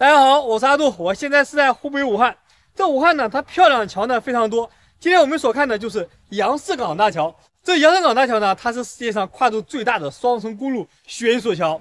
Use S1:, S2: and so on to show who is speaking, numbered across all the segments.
S1: 大家好，我是阿杜，我现在是在湖北武汉。这武汉呢，它漂亮的桥呢非常多。今天我们所看的就是杨泗港大桥。这杨泗港大桥呢，它是世界上跨度最大的双层公路悬索桥。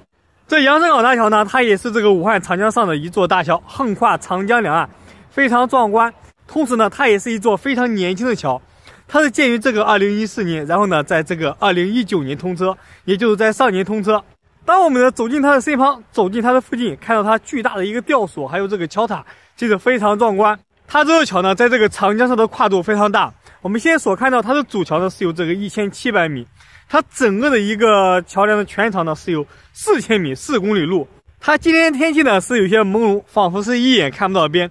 S1: 这杨泗港大桥呢，它也是这个武汉长江上的一座大桥，横跨长江两岸，非常壮观。同时呢，它也是一座非常年轻的桥，它是建于这个二零一四年，然后呢，在这个二零一九年通车，也就是在上年通车。当我们呢走进它的身旁，走进它的附近，看到它巨大的一个吊索，还有这个桥塔，这个非常壮观。它这座桥呢，在这个长江上的跨度非常大。我们现在所看到它的主桥呢，是有这个一千七百米，它整个的一个桥梁的全长呢，是有四千米四公里路。它今天天气呢是有些朦胧，仿佛是一眼看不到边。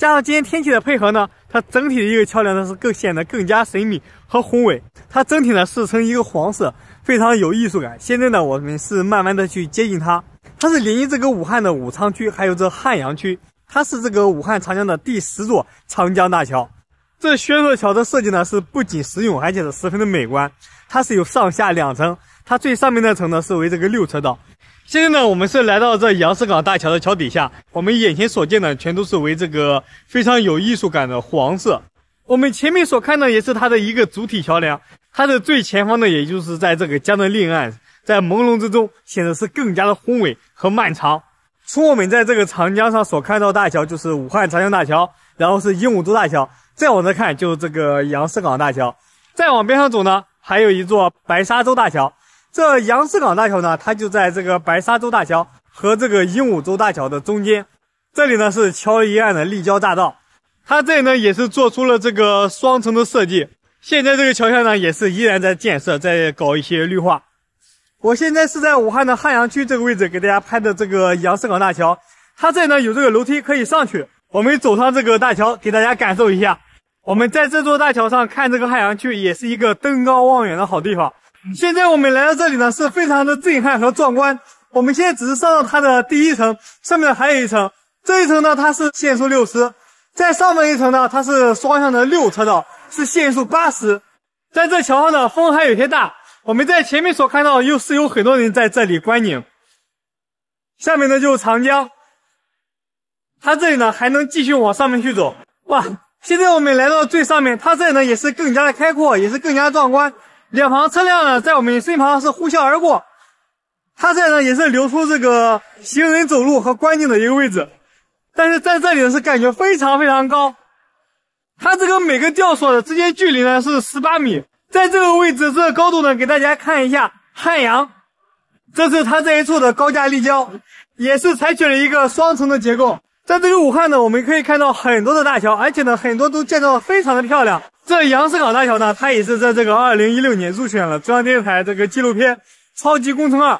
S1: 加上今天天气的配合呢，它整体的一个桥梁呢是更显得更加神秘和宏伟。它整体呢是呈一个黄色，非常有艺术感。现在呢，我们是慢慢的去接近它。它是连接这个武汉的武昌区还有这汉阳区，它是这个武汉长江的第十座长江大桥。这悬座桥的设计呢是不仅实用，而且是十分的美观。它是有上下两层，它最上面那层呢是为这个六车道。现在呢，我们是来到这杨氏港大桥的桥底下，我们眼前所见呢，全都是为这个非常有艺术感的黄色。我们前面所看的也是它的一个主体桥梁，它的最前方呢，也就是在这个江的另岸，在朦胧之中，显得是更加的宏伟和漫长。从我们在这个长江上所看到大桥，就是武汉长江大桥，然后是鹦鹉洲大桥，再往这看就是这个杨氏港大桥，再往边上走呢，还有一座白沙洲大桥。这杨泗港大桥呢，它就在这个白沙洲大桥和这个鹦鹉洲大桥的中间。这里呢是桥一岸的立交大道，它这里呢也是做出了这个双层的设计。现在这个桥下呢也是依然在建设，在搞一些绿化。我现在是在武汉的汉阳区这个位置，给大家拍的这个杨泗港大桥。它这里呢有这个楼梯可以上去，我们走上这个大桥，给大家感受一下。我们在这座大桥上看这个汉阳区，也是一个登高望远的好地方。现在我们来到这里呢，是非常的震撼和壮观。我们现在只是上到它的第一层，上面还有一层。这一层呢，它是限速六十；在上面一层呢，它是双向的六车道，是限速八十。在这桥上呢，风还有些大。我们在前面所看到，又是有很多人在这里观景。下面呢就是长江，它这里呢还能继续往上面去走。哇！现在我们来到最上面，它这里呢也是更加的开阔，也是更加壮观。两旁车辆呢，在我们身旁是呼啸而过，它这呢也是留出这个行人走路和观景的一个位置，但是在这里是感觉非常非常高。它这个每个吊索的之间距离呢是十八米，在这个位置这个高度呢，给大家看一下汉阳，这是它这一处的高架立交，也是采取了一个双层的结构。在这个武汉呢，我们可以看到很多的大桥，而且呢，很多都建造的非常的漂亮。这杨思港大桥呢，它也是在这个二零一六年入选了中央电视台这个纪录片《超级工程二》。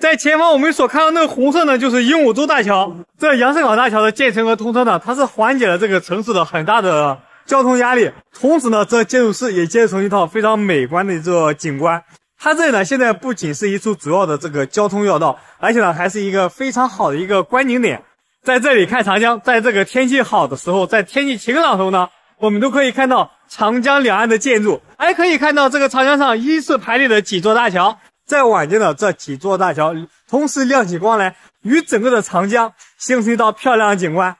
S1: 在前方我们所看到那个红色呢，就是鹦鹉洲大桥。这杨思港大桥的建成和通车呢，它是缓解了这个城市的很大的交通压力。同时呢，这建筑师也建成一套非常美观的一座景观。它这里呢，现在不仅是一处主要的这个交通要道，而且呢，还是一个非常好的一个观景点。在这里看长江，在这个天气好的时候，在天气晴朗的时候呢。我们都可以看到长江两岸的建筑，还可以看到这个长江上依次排列的几座大桥。在晚间的这几座大桥同时亮起光来，与整个的长江形成一道漂亮的景观。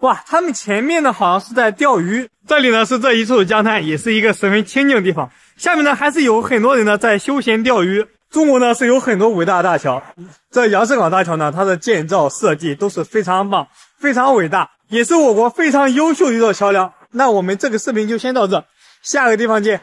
S1: 哇，他们前面呢好像是在钓鱼。这里呢是这一处江滩，也是一个十分清静的地方。下面呢还是有很多人呢在休闲钓鱼。中国呢是有很多伟大的大桥，这杨氏港大桥呢它的建造设计都是非常棒、非常伟大，也是我国非常优秀的一座桥梁。那我们这个视频就先到这，下个地方见。